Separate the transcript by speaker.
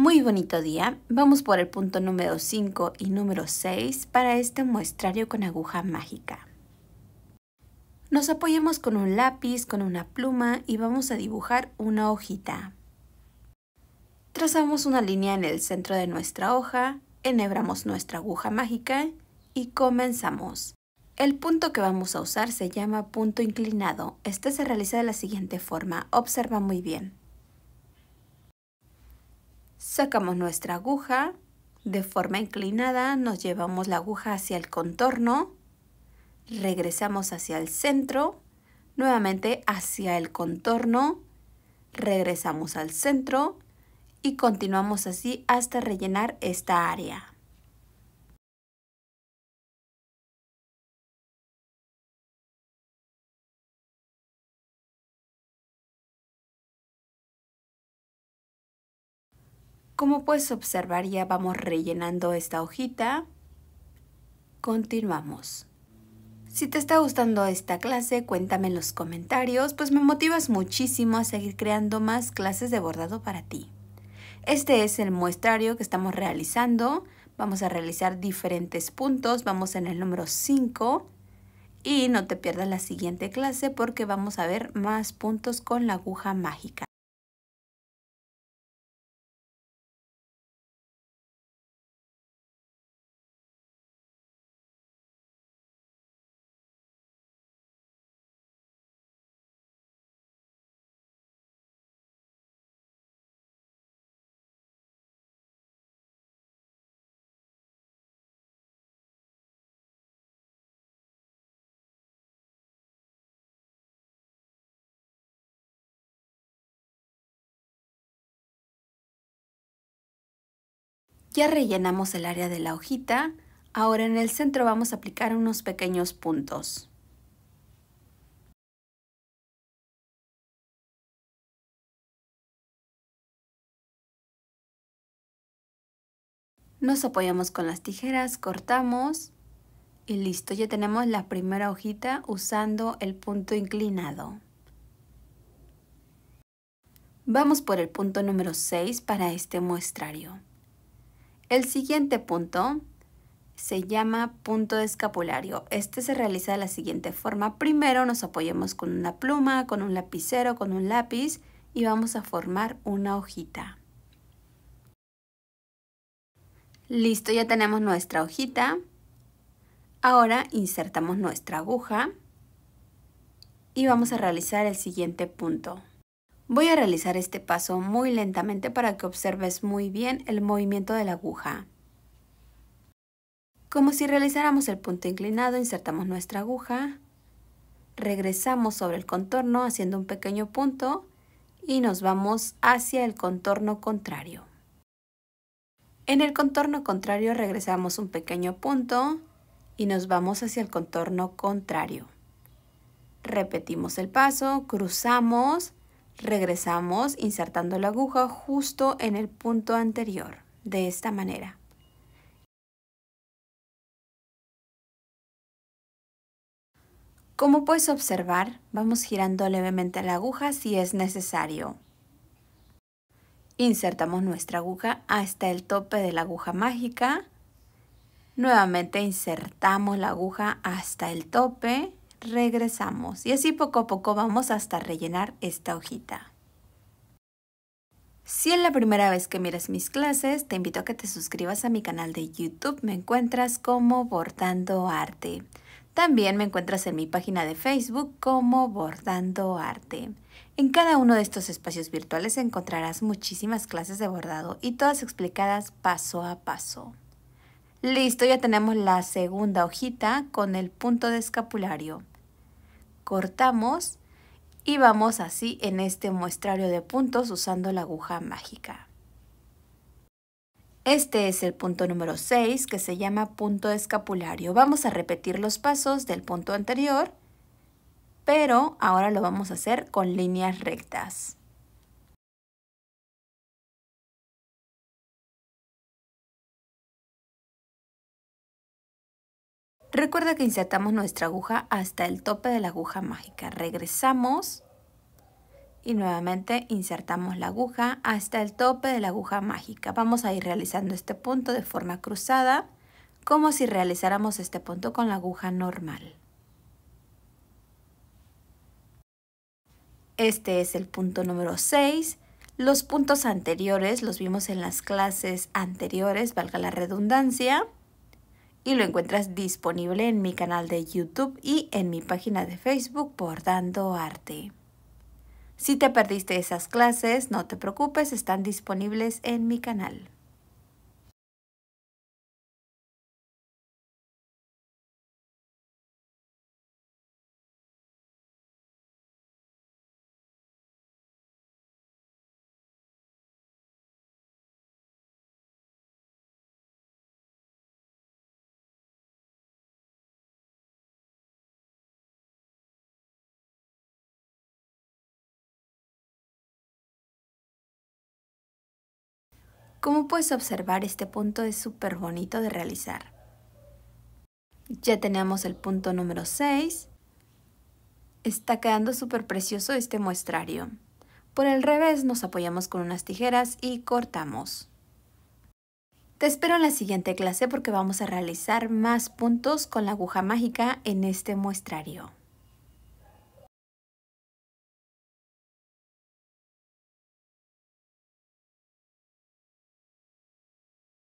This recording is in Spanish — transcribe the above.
Speaker 1: Muy bonito día. Vamos por el punto número 5 y número 6 para este muestrario con aguja mágica. Nos apoyamos con un lápiz, con una pluma y vamos a dibujar una hojita. Trazamos una línea en el centro de nuestra hoja, enhebramos nuestra aguja mágica y comenzamos. El punto que vamos a usar se llama punto inclinado. Este se realiza de la siguiente forma. Observa muy bien. Sacamos nuestra aguja, de forma inclinada nos llevamos la aguja hacia el contorno, regresamos hacia el centro, nuevamente hacia el contorno, regresamos al centro y continuamos así hasta rellenar esta área. Como puedes observar, ya vamos rellenando esta hojita. Continuamos. Si te está gustando esta clase, cuéntame en los comentarios, pues me motivas muchísimo a seguir creando más clases de bordado para ti. Este es el muestrario que estamos realizando. Vamos a realizar diferentes puntos. Vamos en el número 5. Y no te pierdas la siguiente clase porque vamos a ver más puntos con la aguja mágica. Ya rellenamos el área de la hojita. Ahora en el centro vamos a aplicar unos pequeños puntos. Nos apoyamos con las tijeras, cortamos y listo, ya tenemos la primera hojita usando el punto inclinado. Vamos por el punto número 6 para este muestrario. El siguiente punto se llama punto de escapulario. Este se realiza de la siguiente forma. Primero nos apoyamos con una pluma, con un lapicero, con un lápiz y vamos a formar una hojita. Listo, ya tenemos nuestra hojita. Ahora insertamos nuestra aguja y vamos a realizar el siguiente punto. Voy a realizar este paso muy lentamente para que observes muy bien el movimiento de la aguja. Como si realizáramos el punto inclinado, insertamos nuestra aguja, regresamos sobre el contorno haciendo un pequeño punto y nos vamos hacia el contorno contrario. En el contorno contrario regresamos un pequeño punto y nos vamos hacia el contorno contrario. Repetimos el paso, cruzamos Regresamos insertando la aguja justo en el punto anterior, de esta manera. Como puedes observar, vamos girando levemente la aguja si es necesario. Insertamos nuestra aguja hasta el tope de la aguja mágica. Nuevamente insertamos la aguja hasta el tope regresamos y así poco a poco vamos hasta rellenar esta hojita. Si es la primera vez que miras mis clases, te invito a que te suscribas a mi canal de YouTube. Me encuentras como Bordando Arte. También me encuentras en mi página de Facebook como Bordando Arte. En cada uno de estos espacios virtuales encontrarás muchísimas clases de bordado y todas explicadas paso a paso. Listo, ya tenemos la segunda hojita con el punto de escapulario. Cortamos y vamos así en este muestrario de puntos usando la aguja mágica. Este es el punto número 6 que se llama punto de escapulario. Vamos a repetir los pasos del punto anterior, pero ahora lo vamos a hacer con líneas rectas. Recuerda que insertamos nuestra aguja hasta el tope de la aguja mágica. Regresamos y nuevamente insertamos la aguja hasta el tope de la aguja mágica. Vamos a ir realizando este punto de forma cruzada, como si realizáramos este punto con la aguja normal. Este es el punto número 6. Los puntos anteriores los vimos en las clases anteriores, valga la redundancia y lo encuentras disponible en mi canal de YouTube y en mi página de Facebook Dando Arte. Si te perdiste esas clases, no te preocupes, están disponibles en mi canal. Como puedes observar, este punto es súper bonito de realizar. Ya tenemos el punto número 6. Está quedando súper precioso este muestrario. Por el revés nos apoyamos con unas tijeras y cortamos. Te espero en la siguiente clase porque vamos a realizar más puntos con la aguja mágica en este muestrario.